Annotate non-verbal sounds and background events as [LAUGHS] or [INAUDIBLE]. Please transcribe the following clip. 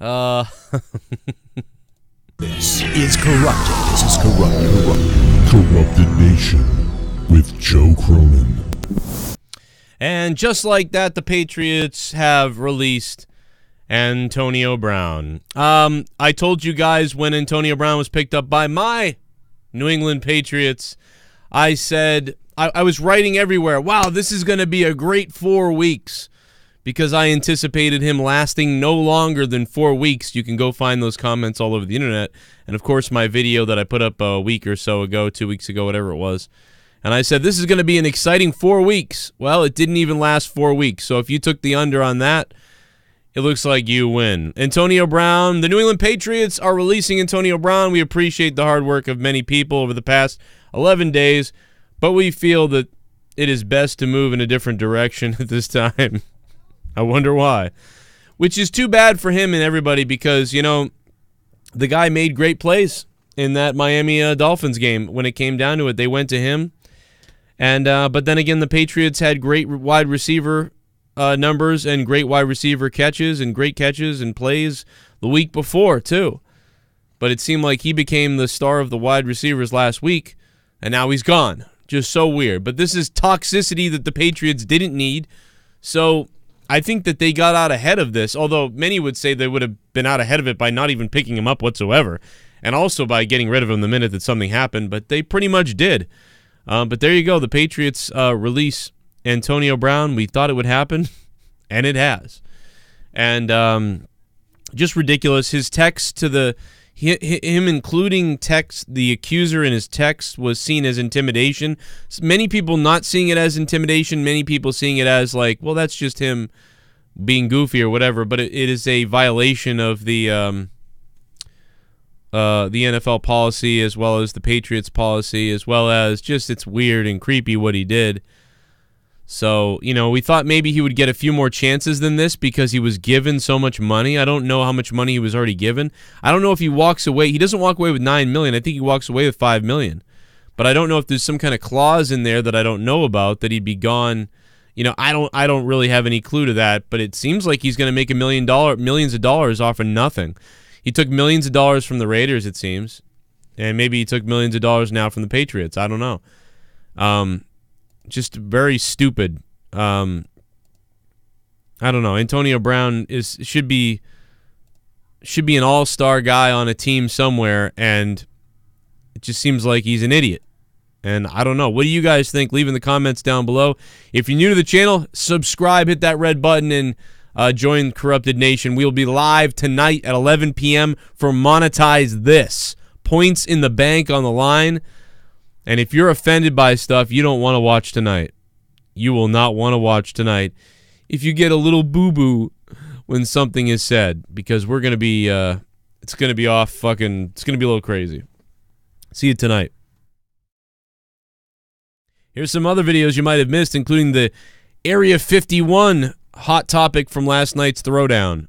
uh. this is corrupted. This is corrupted. corrupted Nation with Joe Cronin. And just like that, the Patriots have released Antonio Brown. Um, I told you guys when Antonio Brown was picked up by my New England Patriots, I said I, I was writing everywhere. Wow, this is going to be a great four weeks because I anticipated him lasting no longer than four weeks. You can go find those comments all over the internet. And of course, my video that I put up a week or so ago, two weeks ago, whatever it was. And I said, this is going to be an exciting four weeks. Well, it didn't even last four weeks. So if you took the under on that, it looks like you win. Antonio Brown, the New England Patriots are releasing Antonio Brown. We appreciate the hard work of many people over the past 11 days, but we feel that it is best to move in a different direction [LAUGHS] at this time. I wonder why. Which is too bad for him and everybody because, you know, the guy made great plays in that Miami uh, Dolphins game when it came down to it. They went to him. And uh, but then again, the Patriots had great wide receiver uh, numbers and great wide receiver catches and great catches and plays the week before too. But it seemed like he became the star of the wide receivers last week, and now he's gone. Just so weird. But this is toxicity that the Patriots didn't need. So I think that they got out ahead of this, although many would say they would have been out ahead of it by not even picking him up whatsoever, and also by getting rid of him the minute that something happened, but they pretty much did. Uh, but there you go. The Patriots uh, release Antonio Brown. We thought it would happen, [LAUGHS] and it has. And um, just ridiculous. His text to the him including text the accuser in his text was seen as intimidation many people not seeing it as intimidation many people seeing it as like well that's just him being goofy or whatever but it is a violation of the um, uh, the NFL policy as well as the Patriots policy as well as just it's weird and creepy what he did so, you know, we thought maybe he would get a few more chances than this because he was given so much money. I don't know how much money he was already given. I don't know if he walks away. He doesn't walk away with 9 million. I think he walks away with 5 million. But I don't know if there's some kind of clause in there that I don't know about that he'd be gone. You know, I don't I don't really have any clue to that, but it seems like he's going to make a million dollar millions of dollars off of nothing. He took millions of dollars from the Raiders it seems, and maybe he took millions of dollars now from the Patriots. I don't know. Um just very stupid. Um, I don't know. Antonio Brown is should be should be an all star guy on a team somewhere, and it just seems like he's an idiot. And I don't know. What do you guys think? Leave in the comments down below. If you're new to the channel, subscribe, hit that red button, and uh, join Corrupted Nation. We'll be live tonight at 11 p.m. for Monetize This. Points in the bank on the line. And if you're offended by stuff you don't want to watch tonight, you will not want to watch tonight if you get a little boo boo when something is said because we're going to be, uh, it's going to be off fucking, it's going to be a little crazy. See you tonight. Here's some other videos you might have missed, including the Area 51 hot topic from last night's throwdown.